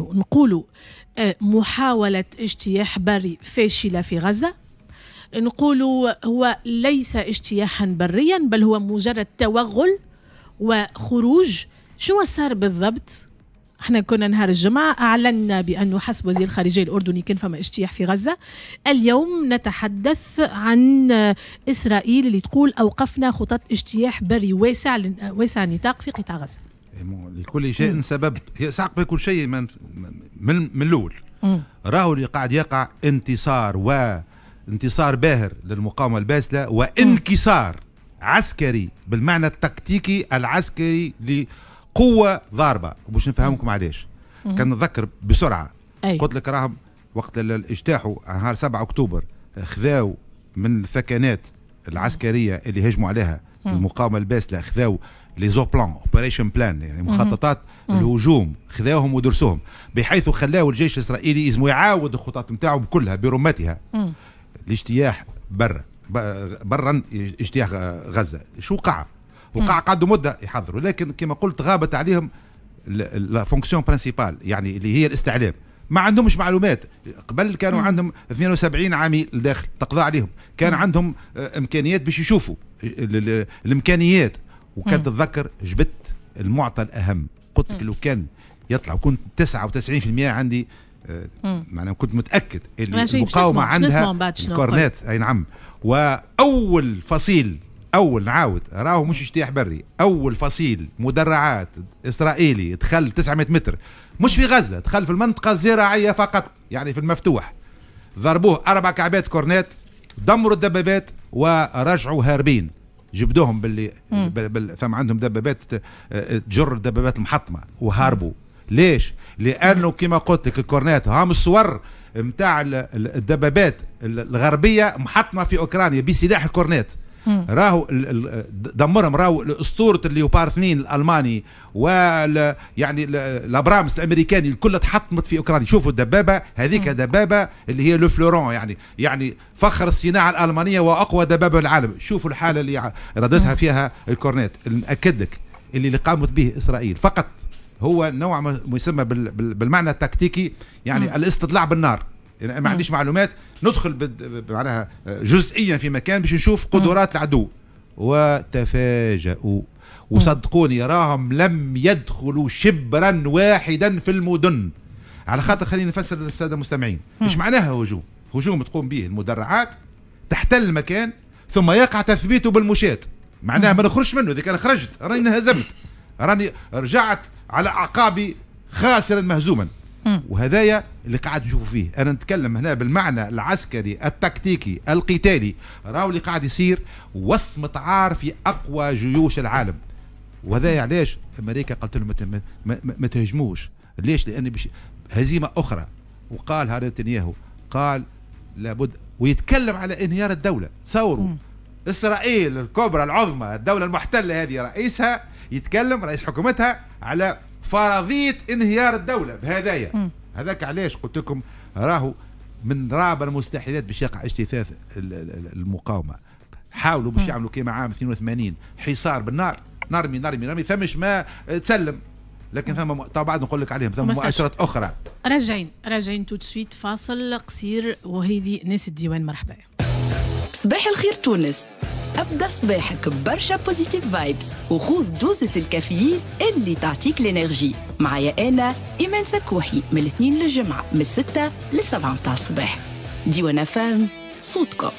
نقولوا آه، محاولة اجتياح بري فاشلة في غزة نقولوا هو ليس اجتياحا بريا بل هو مجرد توغل وخروج شو صار بالضبط احنا كنا نهار الجمعة أعلنا بأنه حسب وزير الخارجية الأردني كان فما اجتياح في غزة اليوم نتحدث عن إسرائيل اللي تقول أوقفنا خطط اجتياح بري واسع واسع نطاق في قطاع غزة لكل شيء سبب هي بكل شيء من من, من الاول راهو اللي قاعد يقع انتصار و انتصار باهر للمقاومه الباسله وانكسار عسكري بالمعنى التكتيكي العسكري لقوه ضاربه باش نفهمكم علاش كان نذكر بسرعه أي. قلت لك راهم وقت اللي اجتاحوا نهار 7 اكتوبر خذاو من الثكنات العسكريه اللي هجموا عليها المقاومه الباسله خذاو لي زور بلان اوبريشن بلان يعني مخططات الهجوم خذاهم ودرسوهم بحيث خلاو الجيش الاسرائيلي يزم يعاود الخطط نتاعهم كلها برمتها الاجتياح برا برا اجتياح غزه شو وقع؟ وقع قعدوا مده يحضروا لكن كما قلت غابت عليهم لا فونكسيون برانسيبال يعني اللي هي الاستعلام ما عندهمش معلومات قبل كانوا مم. عندهم 72 عامل داخل تقضى عليهم كان مم. عندهم آه، امكانيات باش يشوفوا آه، الامكانيات وكان تتذكر جبت المعطى الاهم قلت لك لو كان يطلع وكنت 99% عندي آه، معناها كنت متاكد المقاومه عندها الكورنات اي نعم واول فصيل اول نعاود راهو مش اجتياح بري اول فصيل مدرعات اسرائيلي دخل 900 متر مش في غزه دخل في المنطقه الزراعيه فقط يعني في المفتوح ضربوه اربع كعبات كورنات دمروا الدبابات ورجعوا هاربين جبدوهم باللي بال فما عندهم دبابات تجر آه، آه، الدبابات المحطمه وهاربوا ليش؟ لانه كما قلت لك الكورنات هام الصور نتاع الدبابات الغربيه محطمه في اوكرانيا بسلاح الكورنات راهو دمرهم راهو اسطوره الليوبار 2 الالماني و يعني الابرامس الامريكاني الكل تحطمت في اوكرانيا شوفوا الدبابه هذيك دبابه اللي هي لو فلورون يعني يعني فخر الصناعه الالمانيه واقوى دبابه العالم شوفوا الحاله اللي ردتها فيها الكورنيت ناكدك اللي, اللي قامت به اسرائيل فقط هو نوع ما يسمى بالمعنى التكتيكي يعني الاستطلاع بالنار يعني ما عنديش معلومات ندخل معناها جزئيا في مكان باش نشوف قدرات العدو وتفاجؤوا وصدقوني راهم لم يدخلوا شبرا واحدا في المدن على خاطر خلينا نفسر للساده المستمعين ايش معناها هجوم هجوم تقوم به المدرعات تحتل المكان ثم يقع تثبيته بالمشاة معناها ما نخرجش منه اذا كان خرجت راني انهزمت راني رجعت على اعقابي خاسرا مهزوما وهذايا اللي قاعد نشوفوا فيه انا نتكلم هنا بالمعنى العسكري التكتيكي القتالي راهو اللي قاعد يصير وصمة عار في اقوى جيوش العالم وهذا علاش امريكا قالت لهم ما, ما, ما تهجموش ليش لان بش هزيمه اخرى وقالها نتنياهو قال لابد ويتكلم على انهيار الدوله تصوروا اسرائيل الكبرى العظمى الدوله المحتله هذه رئيسها يتكلم رئيس حكومتها على فرضيه انهيار الدوله بهذايا هذاك علاش قلت لكم راهو من رابع المستحيلات باش يقع اجتثاث المقاومه حاولوا باش يعملوا كيما عام 82 حصار بالنار نرمي نرمي نرمي فمش ما تسلم لكن ثم طبعا بعد نقول لك عليهم ثم مؤشرات اخرى راجعين راجعين تو سويت فاصل قصير وهذه ناس الديوان مرحبا صباح الخير تونس ابدا صباحك ببرشا بوزيتيف فايبس وخذ دوزة الكافيين اللي تعطيك الانرجي معايا انا ايمان سكوحي من الاثنين للجمعه من 6 ل 7 متاع الصباح ديوانا فام صوتكم